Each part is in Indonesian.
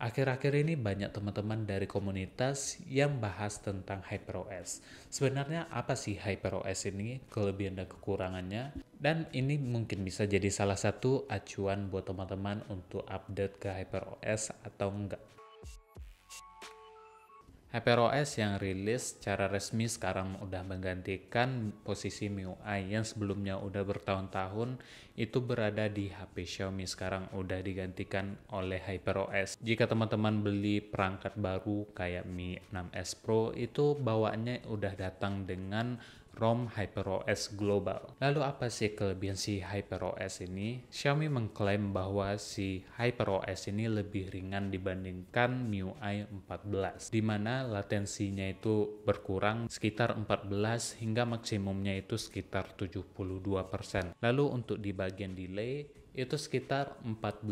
Akhir-akhir ini banyak teman-teman dari komunitas yang bahas tentang HyperOS. Sebenarnya apa sih HyperOS ini, kelebihan dan kekurangannya? Dan ini mungkin bisa jadi salah satu acuan buat teman-teman untuk update ke HyperOS atau enggak. HyperOS yang rilis secara resmi sekarang udah menggantikan posisi MIUI yang sebelumnya udah bertahun-tahun itu berada di HP Xiaomi sekarang udah digantikan oleh HyperOS. Jika teman-teman beli perangkat baru kayak Mi 6s Pro itu bawaannya udah datang dengan ROM HyperOS Global. Lalu apa sih kelebihan si HyperOS ini? Xiaomi mengklaim bahwa si HyperOS ini lebih ringan dibandingkan MIUI 14, di mana latensinya itu berkurang sekitar 14 hingga maksimumnya itu sekitar 72%. Lalu untuk di bagian delay, itu sekitar 14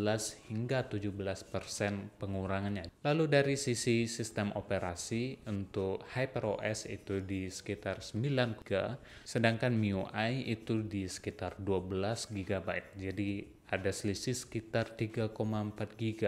hingga 17 persen pengurangannya. Lalu dari sisi sistem operasi untuk HyperOS itu di sekitar 9 GB, sedangkan MIUI itu di sekitar 12 GB. Jadi ada selisih sekitar 3,4 GB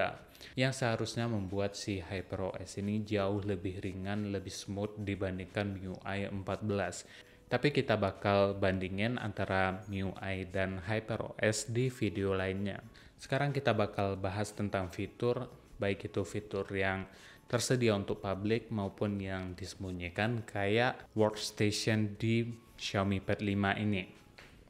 yang seharusnya membuat si HyperOS ini jauh lebih ringan, lebih smooth dibandingkan MIUI 14. Tapi kita bakal bandingin antara MIUI dan HyperOS di video lainnya. Sekarang kita bakal bahas tentang fitur, baik itu fitur yang tersedia untuk publik maupun yang disembunyikan kayak workstation di Xiaomi Pad 5 ini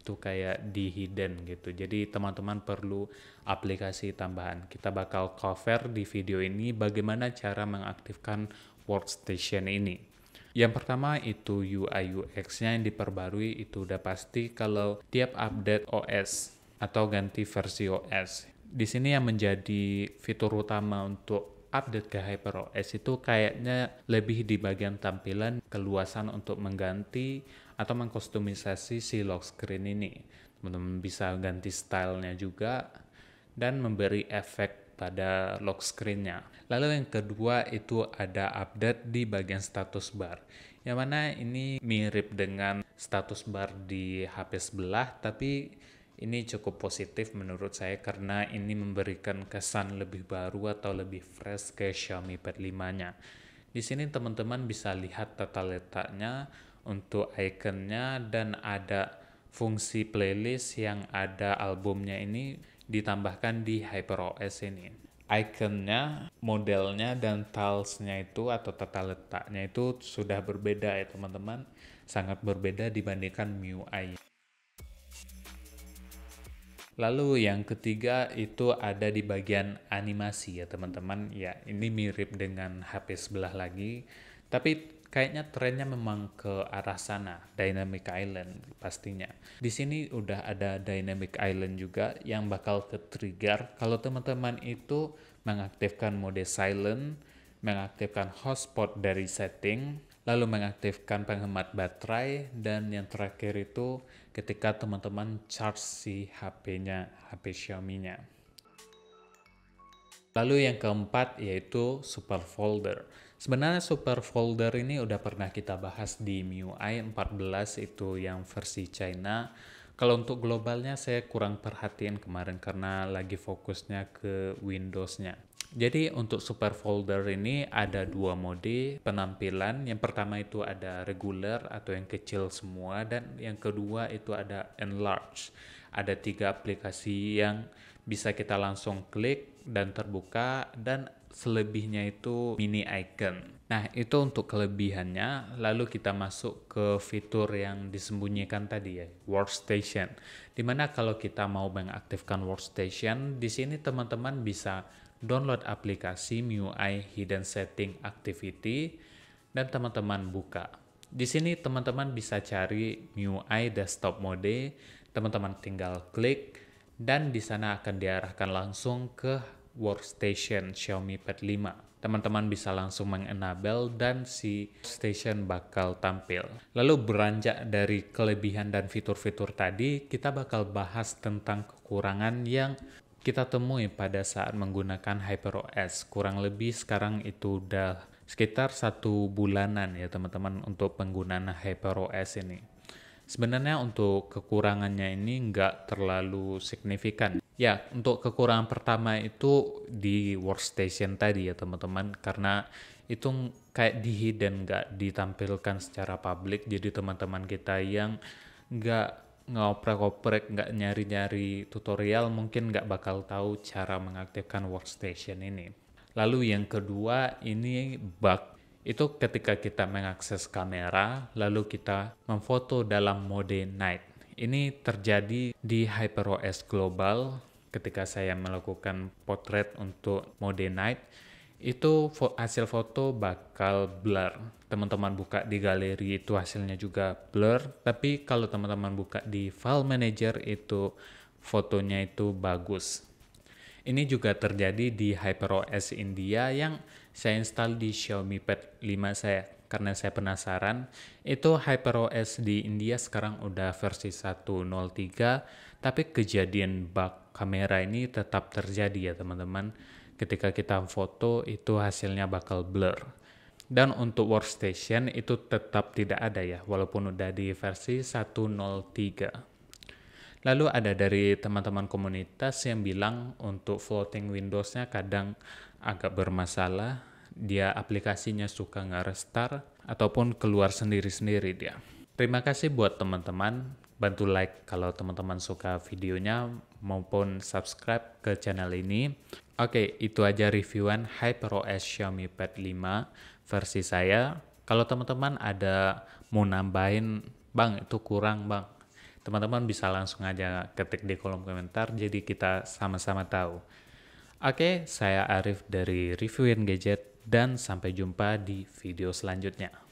itu kayak di hidden gitu. Jadi teman-teman perlu aplikasi tambahan. Kita bakal cover di video ini bagaimana cara mengaktifkan workstation ini. Yang pertama itu UI UX-nya yang diperbarui itu udah pasti kalau tiap update OS atau ganti versi OS. Di sini yang menjadi fitur utama untuk update ke HyperOS itu kayaknya lebih di bagian tampilan keluasan untuk mengganti atau mengkustomisasi si lock screen ini. Teman-teman bisa ganti stylenya juga dan memberi efek pada lock screen-nya. Lalu yang kedua itu ada update di bagian status bar. Yang mana ini mirip dengan status bar di HP sebelah tapi ini cukup positif menurut saya karena ini memberikan kesan lebih baru atau lebih fresh ke Xiaomi Pad 5-nya. Di sini teman-teman bisa lihat tata letaknya untuk ikonnya dan ada fungsi playlist yang ada albumnya ini ditambahkan di HyperOS ini. Iconnya, modelnya, dan tilesnya itu atau tata letaknya itu sudah berbeda ya teman-teman. Sangat berbeda dibandingkan MIUI. Lalu yang ketiga itu ada di bagian animasi ya teman-teman. Ya ini mirip dengan HP sebelah lagi. Tapi kayaknya trennya memang ke arah sana Dynamic Island pastinya di sini udah ada Dynamic Island juga yang bakal ke trigger kalau teman-teman itu mengaktifkan mode silent mengaktifkan hotspot dari setting lalu mengaktifkan penghemat baterai dan yang terakhir itu ketika teman-teman charge si HP-nya HP Xiaomi-nya Lalu yang keempat yaitu super folder. Sebenarnya super folder ini udah pernah kita bahas di MIUI 14 itu yang versi China. Kalau untuk globalnya saya kurang perhatiin kemarin karena lagi fokusnya ke Windows-nya. Jadi untuk super folder ini ada dua mode penampilan. Yang pertama itu ada regular atau yang kecil semua dan yang kedua itu ada enlarge. Ada tiga aplikasi yang bisa kita langsung klik dan terbuka dan selebihnya itu mini icon. Nah, itu untuk kelebihannya. Lalu kita masuk ke fitur yang disembunyikan tadi ya, workstation. Dimana kalau kita mau mengaktifkan workstation, di sini teman-teman bisa download aplikasi MIUI Hidden Setting Activity dan teman-teman buka. Di sini teman-teman bisa cari MIUI Desktop Mode, teman-teman tinggal klik dan di sana akan diarahkan langsung ke workstation Xiaomi Pad 5. Teman-teman bisa langsung mengenable dan si station bakal tampil. Lalu beranjak dari kelebihan dan fitur-fitur tadi, kita bakal bahas tentang kekurangan yang kita temui pada saat menggunakan HyperOS. Kurang lebih sekarang itu udah sekitar satu bulanan ya teman-teman untuk penggunaan HyperOS ini. Sebenarnya untuk kekurangannya ini nggak terlalu signifikan Ya, untuk kekurangan pertama itu di workstation tadi ya teman-teman karena itu kayak di hidden nggak ditampilkan secara publik jadi teman-teman kita yang nggak ngoprek-ngoprek nggak nyari-nyari tutorial mungkin nggak bakal tahu cara mengaktifkan workstation ini. Lalu yang kedua ini bug itu ketika kita mengakses kamera lalu kita memfoto dalam mode night. Ini terjadi di HyperOS Global ketika saya melakukan potret untuk mode night itu hasil foto bakal blur. Teman-teman buka di galeri itu hasilnya juga blur, tapi kalau teman-teman buka di file manager itu fotonya itu bagus. Ini juga terjadi di HyperOS India yang saya install di Xiaomi Pad 5 saya karena saya penasaran. Itu HyperOS di India sekarang udah versi 1.03 tapi kejadian bug kamera ini tetap terjadi ya teman-teman. Ketika kita foto itu hasilnya bakal blur. Dan untuk workstation itu tetap tidak ada ya walaupun udah di versi 103. Lalu ada dari teman-teman komunitas yang bilang untuk floating Windowsnya kadang agak bermasalah dia aplikasinya suka nggak restart ataupun keluar sendiri-sendiri dia. Terima kasih buat teman-teman, bantu like kalau teman-teman suka videonya maupun subscribe ke channel ini. Oke, itu aja reviewan HyperOS Xiaomi Pad 5 versi saya. Kalau teman-teman ada mau nambahin, Bang itu kurang Bang, teman-teman bisa langsung aja ketik di kolom komentar jadi kita sama-sama tahu. Oke, saya Arif dari Reviewin Gadget dan sampai jumpa di video selanjutnya.